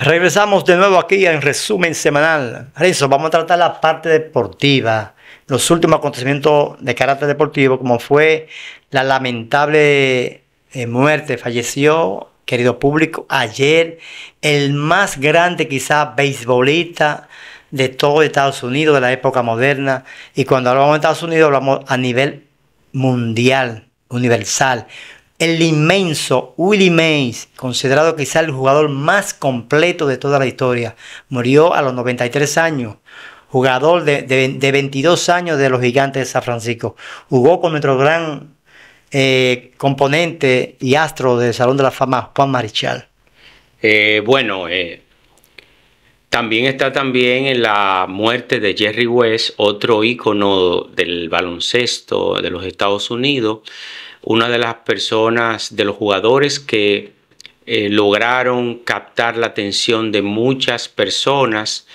Regresamos de nuevo aquí en resumen semanal. eso vamos a tratar la parte deportiva, los últimos acontecimientos de carácter deportivo, como fue la lamentable eh, muerte, falleció, querido público, ayer el más grande quizás beisbolista de todo Estados Unidos, de la época moderna. Y cuando hablamos de Estados Unidos hablamos a nivel mundial, universal el inmenso Willie Mays, considerado quizá el jugador más completo de toda la historia, murió a los 93 años. Jugador de, 22 años de los Gigantes de San Francisco. Jugó con nuestro gran eh, componente y astro del Salón de la Fama, Juan Marichal. Eh, bueno, eh, también está también en la muerte de Jerry West, otro ícono del baloncesto de los Estados Unidos una de las personas, de los jugadores que eh, lograron captar la atención de muchas personas.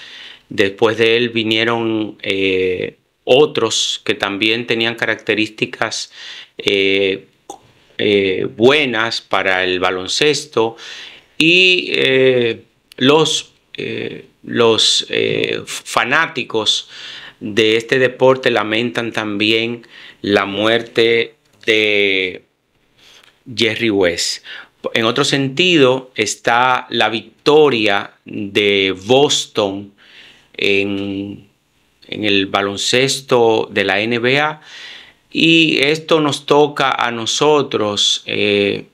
Después de él vinieron eh, otros que también tenían características eh, buenas para el baloncesto y los, los fanáticos de este deporte lamentan también la muerte de Jerry West. En otro sentido, está la victoria de Boston en, el baloncesto de la NBA. Y esto nos toca a nosotros eh,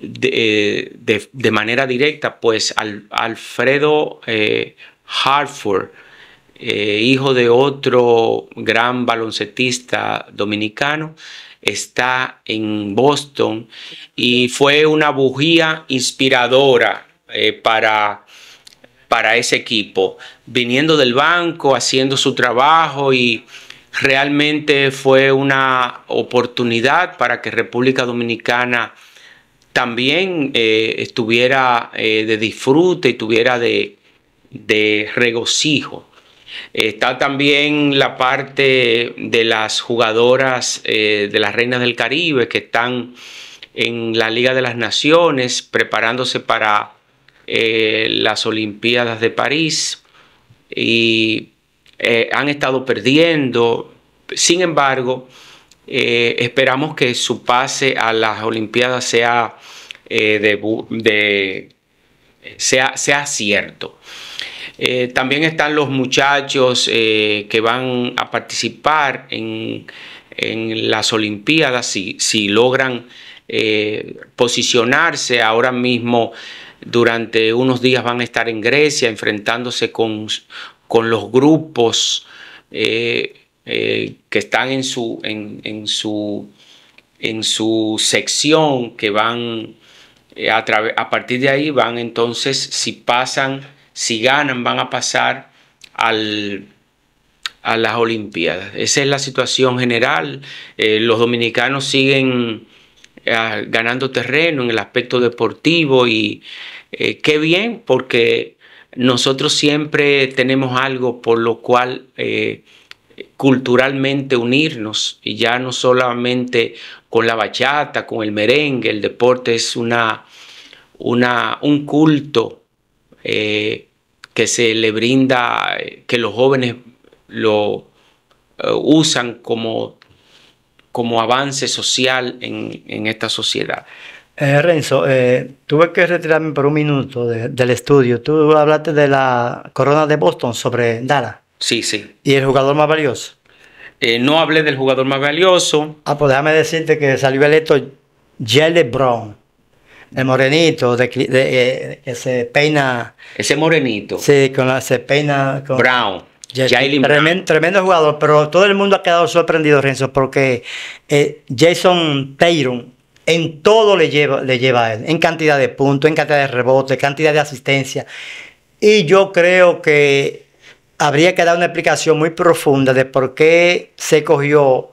eh, de, manera directa, pues al, Alfredo eh, Hartford, hijo de otro gran baloncetista dominicano, está en Boston y fue una bujía inspiradora eh, para, ese equipo, viniendo del banco, haciendo su trabajo y realmente fue una oportunidad para que República Dominicana también eh, estuviera eh, de disfrute y tuviera de regocijo Está también la parte de las jugadoras eh, de las Reinas del Caribe que están en la Liga de las Naciones preparándose para eh, las Olimpiadas de París y eh, han estado perdiendo. Sin embargo, esperamos que su pase a las Olimpiadas sea, sea, sea cierto. Eh, también están los muchachos eh, que van a participar en, las Olimpiadas, si, si logran eh, posicionarse ahora mismo. Durante unos días van a estar en Grecia enfrentándose con, con los grupos que están en su, en, su, en su sección, que van a, a partir de ahí, van entonces, si pasan si ganan van a pasar al, a las Olimpiadas. Esa es la situación general. Eh, los dominicanos siguen eh, ganando terreno en el aspecto deportivo y eh, qué bien porque nosotros siempre tenemos algo por lo cual culturalmente unirnos y ya no solamente con la bachata, con el merengue, el deporte es una, una, un culto eh, que se le brinda, eh, que los jóvenes lo eh, usan como, como avance social en, esta sociedad. Renzo, tuve que retirarme por un minuto del estudio. Tú hablaste de la corona de Boston sobre Dara. Sí, sí. ¿Y el jugador más valioso? no hablé del jugador más valioso. Ah, pues déjame decirte que salió electo Jelle Brown. El morenito, de, eh, peina. Ese morenito. Sí, con la, se peina. Brown. tremendo, tremendo, jugador, pero todo el mundo ha quedado sorprendido, Renzo, porque eh, Jason tayron en todo le lleva, a él, en cantidad de puntos, en cantidad de rebotes, cantidad de asistencia. Y yo creo que habría que dar una explicación muy profunda de por qué se cogió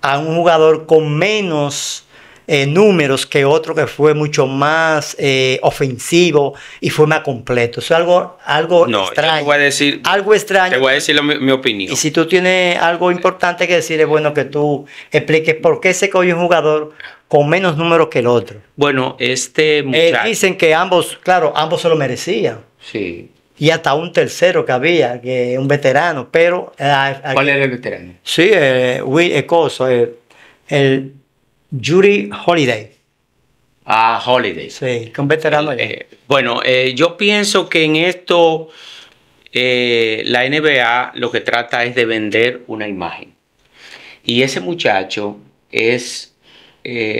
a un jugador con menos eh, números que otro que fue mucho más eh, ofensivo y fue más completo. Eso es algo, algo no, extraño. Te voy a decir, algo extraño. Te voy a decir mi, opinión. Y si tú tienes algo importante que decir, es bueno que tú expliques por qué se cogió un jugador con menos números que el otro. Bueno, este eh, dicen que ambos, claro, ambos se lo merecían. Sí y hasta un tercero que había, que un veterano, pero... ¿Cuál era el veterano? Sí, eh, el, Jury Holiday. Ah, Holiday. Sí, que un veterano. Eh, eh, bueno, eh, yo pienso que en esto la NBA lo que trata es de vender una imagen. Y ese muchacho es,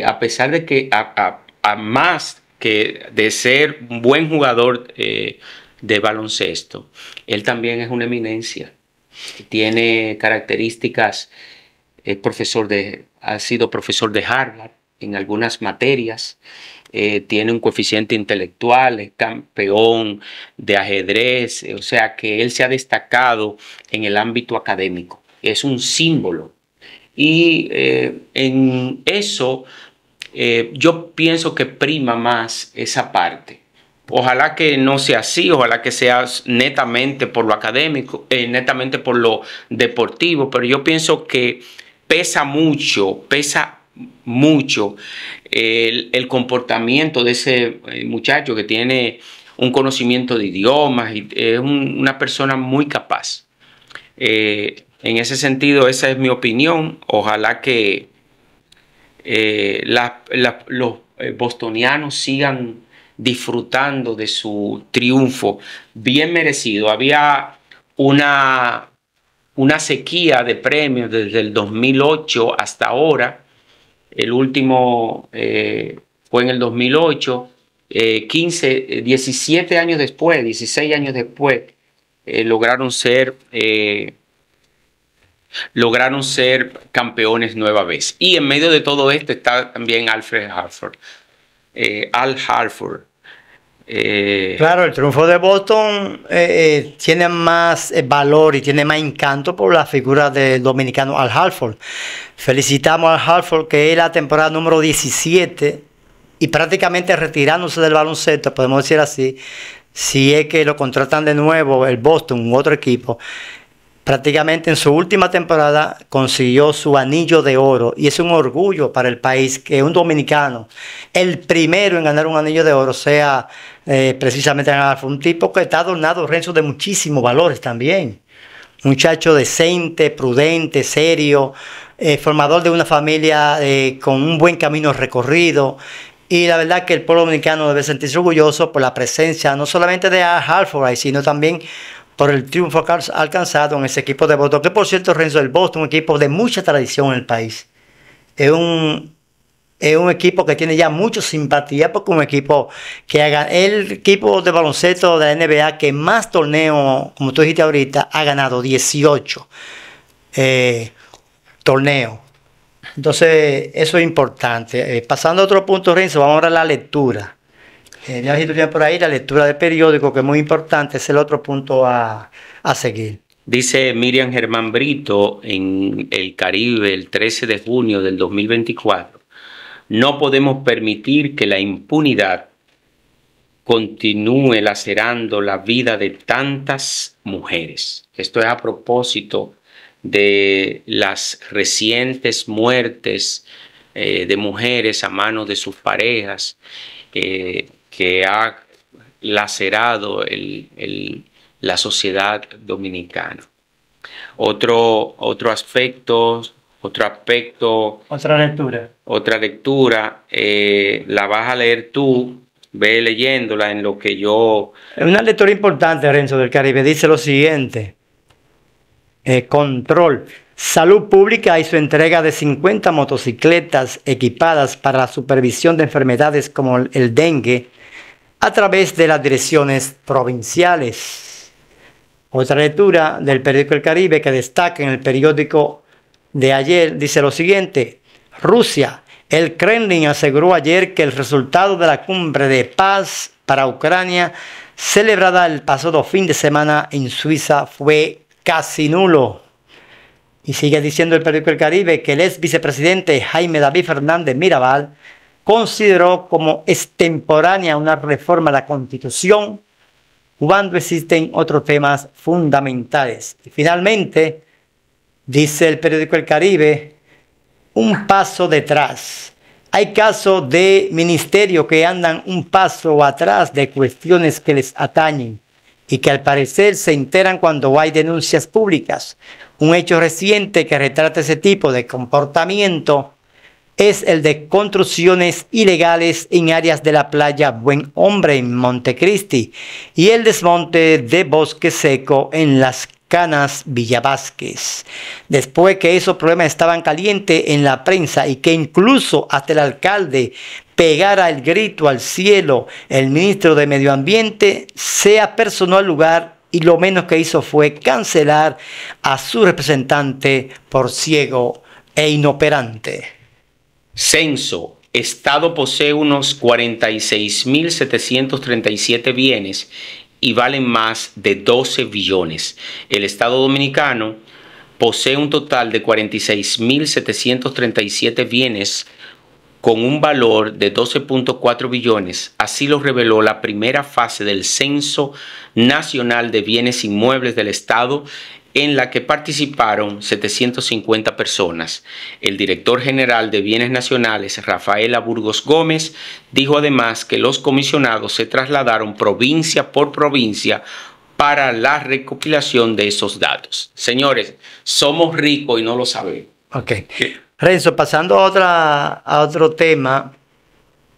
a pesar de que a, más que de ser un buen jugador de baloncesto, él también es una eminencia. Tiene características, es profesor de ha sido profesor de Harvard en algunas materias, eh, tiene un coeficiente intelectual, es campeón de ajedrez, eh, o sea que él se ha destacado en el ámbito académico, es un símbolo. Y eh, en eso yo pienso que prima más esa parte. Ojalá que no sea así, ojalá que sea netamente por lo académico, netamente por lo deportivo, pero yo pienso que pesa mucho, pesa mucho el, comportamiento de ese eh, muchacho que tiene un conocimiento de idiomas y es una persona muy capaz. Eh, en ese sentido, esa es mi opinión. Ojalá que eh, los bostonianos sigan disfrutando de su triunfo bien merecido. Había una una sequía de premios desde el 2008 hasta ahora. El último eh, fue en el 2008, 15, 17 años después, 16 años después, eh, lograron ser... Eh, lograron ser campeones nueva vez. Y en medio de todo esto está también Alfred Harford, Al Harford, eh, claro, el triunfo de Boston eh, eh, tiene más valor y tiene más encanto por la figura del dominicano Al Halford. Felicitamos al Halford que es la temporada número 17 y prácticamente retirándose del baloncesto, podemos decir así, si es que lo contratan de nuevo el Boston u otro equipo. Prácticamente en su última temporada consiguió su anillo de oro y es un orgullo para el país que un dominicano, el primero en ganar un anillo de oro, sea eh, precisamente un tipo que está adornado, Renzo, de muchísimos valores también. Muchacho decente, prudente, serio, eh, formador de una familia eh, con un buen camino recorrido. Y la verdad que el pueblo dominicano debe sentirse orgulloso por la presencia no solamente de Harford, sino también por el triunfo alcanzado en ese equipo de Boston, que por cierto Renzo del Boston, un equipo de mucha tradición en el país. Es un, es un equipo que tiene ya mucha simpatía porque un equipo que haga el equipo de baloncesto de la NBA que más torneos, como tú dijiste ahorita, ha ganado 18 eh, torneos. Entonces, eso es importante. Eh, pasando a otro punto, Renzo, vamos a ver la lectura. Eh, por ahí, la lectura de periódico, que es muy importante, es el otro punto a, seguir. Dice Miriam Germán Brito en el Caribe el 13 de junio del 2024, no podemos permitir que la impunidad continúe lacerando la vida de tantas mujeres. Esto es a propósito de las recientes muertes eh, de mujeres a manos de sus parejas. Eh, que ha lacerado la sociedad dominicana. Otro, otro aspecto, otro aspecto. Otra lectura. Otra lectura, eh, la vas a leer tú, ve leyéndola en lo que yo... Una lectura importante, Renzo del Caribe, dice lo siguiente. Eh, control. Salud Pública y su entrega de 50 motocicletas equipadas para la supervisión de enfermedades como el dengue, a través de las direcciones provinciales. Otra lectura del periódico El Caribe que destaca en el periódico de ayer dice lo siguiente, Rusia, el Kremlin aseguró ayer que el resultado de la cumbre de paz para Ucrania celebrada el pasado fin de semana en Suiza fue casi nulo. Y sigue diciendo el periódico El Caribe que el ex vicepresidente Jaime David Fernández Mirabal consideró como extemporánea una reforma a la Constitución cuando existen otros temas fundamentales. Y finalmente, dice el periódico El Caribe, un paso detrás. Hay casos de ministerios que andan un paso atrás de cuestiones que les atañen y que al parecer se enteran cuando hay denuncias públicas. Un hecho reciente que retrata ese tipo de comportamiento es el de construcciones ilegales en áreas de la playa Buen Hombre en Montecristi y el desmonte de bosque seco en las Canas Vázquez. Después que esos problemas estaban calientes en la prensa y que incluso hasta el alcalde pegara el grito al cielo, el ministro de Medio Ambiente se apersonó al lugar y lo menos que hizo fue cancelar a su representante por ciego e inoperante. Censo. Estado posee unos 46.737 bienes y valen más de 12 billones. El Estado dominicano posee un total de 46.737 bienes con un valor de 12.4 billones. Así lo reveló la primera fase del Censo Nacional de Bienes Inmuebles del Estado en la que participaron 750 personas. El director general de Bienes Nacionales, Rafaela Burgos Gómez, dijo además que los comisionados se trasladaron provincia por provincia para la recopilación de esos datos. Señores, somos ricos y no lo sabemos. Ok. Renzo, pasando a, otra, a otro tema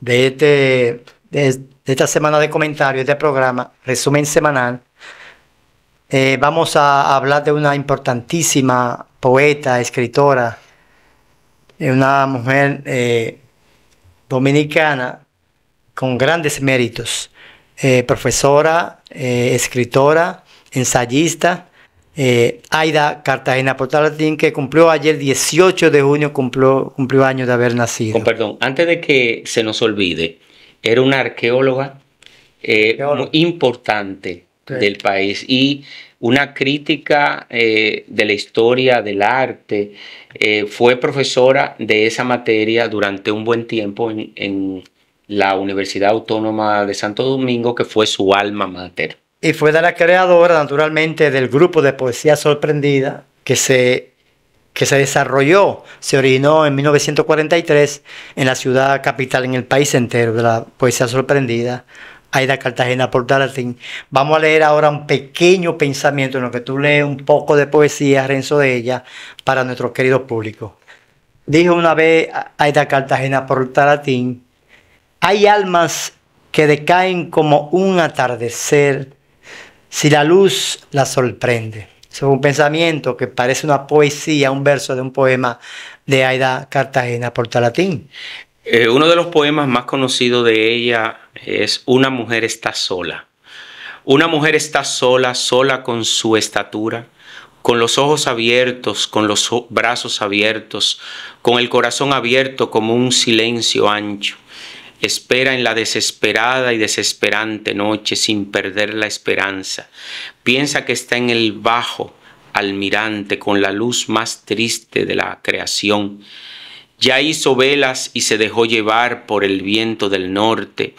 de, este, esta semana de comentarios, de este programa, resumen semanal. Eh, vamos a hablar de una importantísima poeta, escritora, eh, una mujer eh, dominicana con grandes méritos, profesora, escritora, ensayista, Aida Cartagena Portalatín, que cumplió ayer 18 de junio, cumplió, cumplió años de haber nacido. Con perdón, antes de que se nos olvide, era una arqueóloga. importante del país y una crítica eh, de la historia del arte. Eh, fue profesora de esa materia durante un buen tiempo en, la Universidad Autónoma de Santo Domingo, que fue su alma mater. Y fue de la creadora, naturalmente, del grupo de poesía sorprendida que se, que se desarrolló, se originó en 1943 en la ciudad capital, en el país entero, de la poesía sorprendida, Aida Cartagena Portalatín. Vamos a leer ahora un pequeño pensamiento en lo que tú lees un poco de poesía, Renzo, de ella, para nuestro querido público. Dijo una vez Aida Cartagena por Portalatín, hay almas que decaen como un atardecer si la luz la sorprende. Es un pensamiento que parece una poesía, un verso de un poema de Aida Cartagena por Portalatín. Eh, uno de los poemas más conocidos de ella es Una mujer está sola. Una mujer está sola, sola con su estatura, con los ojos abiertos, con los brazos abiertos, con el corazón abierto como un silencio ancho. Espera en la desesperada y desesperante noche sin perder la esperanza. Piensa que está en el bajo almirante con la luz más triste de la creación ya hizo velas y se dejó llevar por el viento del norte,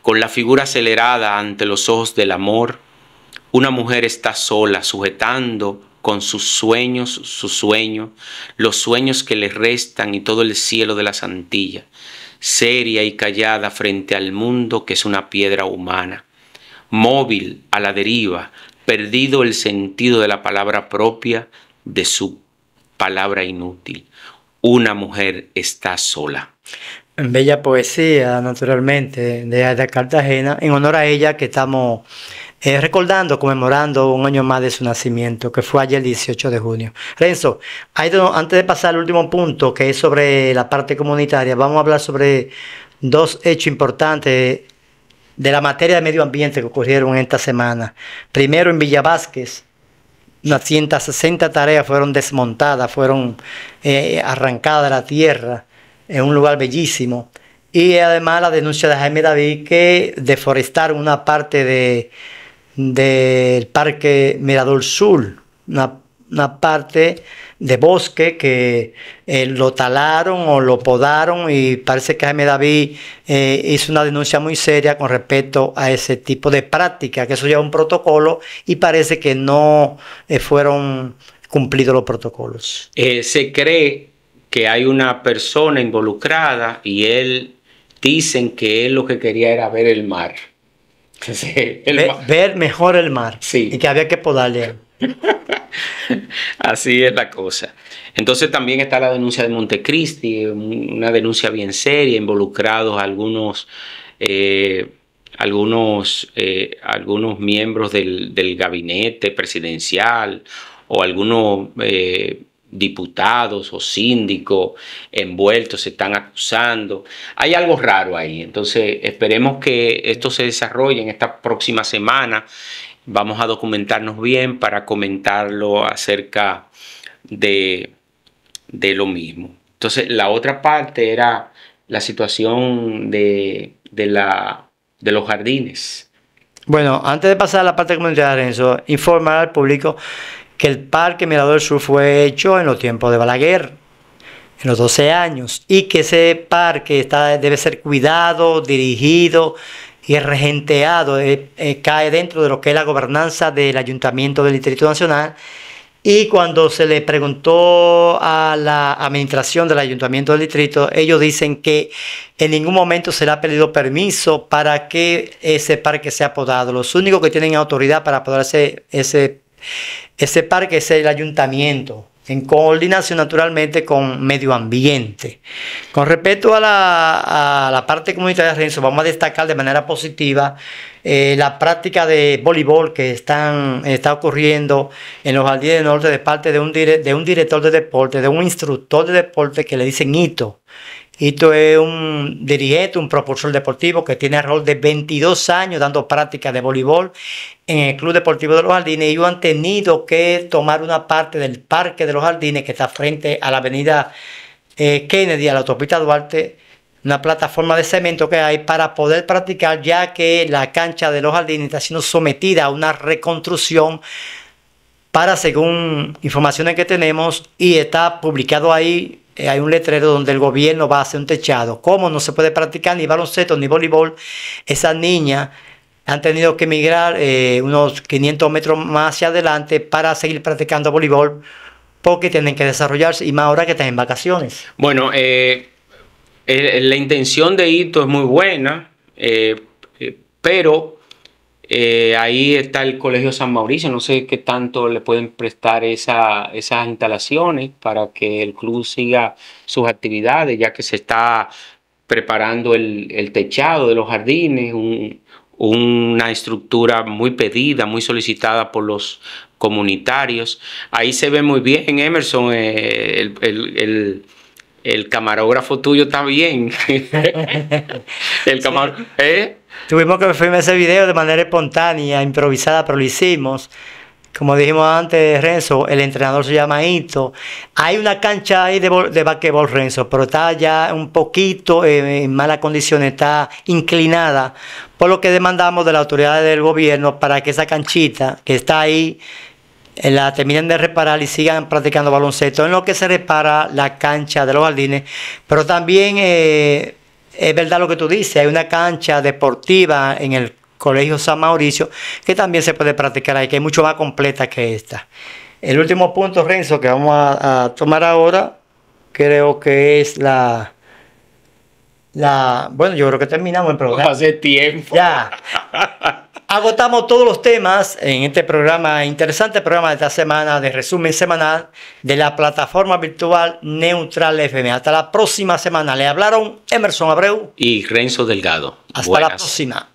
con la figura acelerada ante los ojos del amor. Una mujer está sola, sujetando con sus sueños, su sueño, los sueños que le restan y todo el cielo de la Santilla, seria y callada frente al mundo que es una piedra humana, móvil a la deriva, perdido el sentido de la palabra propia, de su palabra inútil. Una mujer está sola. Bella poesía, naturalmente, de Ada Cartagena, en honor a ella que estamos eh, recordando, conmemorando un año más de su nacimiento, que fue ayer el 18 de junio. Renzo, antes de pasar al último punto, que es sobre la parte comunitaria, vamos a hablar sobre dos hechos importantes de la materia de medio ambiente que ocurrieron esta semana. Primero en Villa Vázquez, unas 160 tareas fueron desmontadas, fueron eh, arrancadas de la tierra en un lugar bellísimo. Y además la denuncia de Jaime David que deforestaron una parte del de, del parque Mirador Sur, una, una parte de bosque que eh, lo talaron o lo podaron y parece que Jaime David eh, hizo una denuncia muy seria con respecto a ese tipo de práctica, que eso es un protocolo y parece que no eh, fueron cumplidos los protocolos. se cree que hay una persona involucrada y él dicen que él lo que quería era ver el mar. ver, mejor el mar y que había que podarle. Así es la cosa. Entonces también está la denuncia de Montecristi, una denuncia bien seria, involucrados algunos, eh, algunos, eh, algunos miembros del, gabinete presidencial o algunos eh, diputados o síndicos envueltos se están acusando. Hay algo raro ahí. Entonces esperemos que esto se desarrolle en esta próxima semana vamos a documentarnos bien para comentarlo acerca de, lo mismo. Entonces, la otra parte era la situación de, la, de los jardines. Bueno, antes de pasar a la parte comunitaria, eso, informar al público que el Parque Mirador Sur fue hecho en los tiempos de Balaguer, en los 12 años, y que ese parque está, debe ser cuidado, dirigido, y regenteado eh, eh, cae dentro de lo que es la gobernanza del Ayuntamiento del Distrito Nacional. Y cuando se le preguntó a la administración del Ayuntamiento del Distrito, ellos dicen que en ningún momento se le ha pedido permiso para que ese parque sea podado. Los únicos que tienen autoridad para poder ese, ese parque es el Ayuntamiento en coordinación naturalmente con medio ambiente. Con respecto a la, parte comunitaria de Renzo, vamos a destacar de manera positiva eh, la práctica de voleibol que están, está ocurriendo en los jardines del norte de parte de un, de un director de deporte, de un instructor de deporte que le dicen hito. ...esto es un dirigente, un propulsor deportivo que tiene rol de 22 años dando prácticas de voleibol en el Club Deportivo de los Jardines. Ellos han tenido que tomar una parte del Parque de los Jardines que está frente a la avenida eh, Kennedy, a la autopista Duarte, una plataforma de cemento que hay para poder practicar, ya que la cancha de los jardines está siendo sometida a una reconstrucción para, según informaciones que tenemos, y está publicado ahí eh, hay un letrero donde el gobierno va a hacer un techado. ¿Cómo no se puede practicar ni baloncesto ni voleibol? Esas niñas han tenido que emigrar eh, unos 500 metros más hacia adelante para seguir practicando voleibol porque tienen que desarrollarse y más ahora que están en vacaciones. Bueno, eh, la intención de Hito es muy buena, pero eh, ahí está el Colegio San Mauricio, no sé qué tanto le pueden prestar esas instalaciones para que el club siga sus actividades, ya que se está preparando el, techado de los jardines, una estructura muy pedida, muy solicitada por los comunitarios. Ahí se ve muy bien, Emerson, eh, el el camarógrafo tuyo está bien. el ¿Eh? Tuvimos que filmar ese video de manera espontánea, improvisada, pero lo hicimos. Como dijimos antes, Renzo, el entrenador se llama Ito. Hay una cancha ahí de, de Renzo, pero está ya un poquito en mala condición, está inclinada, por lo que demandamos de las autoridades del gobierno para que esa canchita que está ahí eh, la terminan de reparar y sigan practicando baloncesto, en lo que se repara la cancha de los jardines, pero también eh, es verdad lo que tú dices, hay una cancha deportiva en el Colegio San Mauricio que también se puede practicar ahí, que es mucho más completa que esta. El último punto, Renzo, que vamos a, tomar ahora, creo que es la... La, bueno, yo creo que terminamos el programa. Hace tiempo. Ya. Agotamos todos los temas en este programa, interesante programa de esta semana de resumen semanal de la plataforma virtual Neutral FM. Hasta la próxima semana. Le hablaron Emerson Abreu y Renzo Delgado. Hasta la próxima.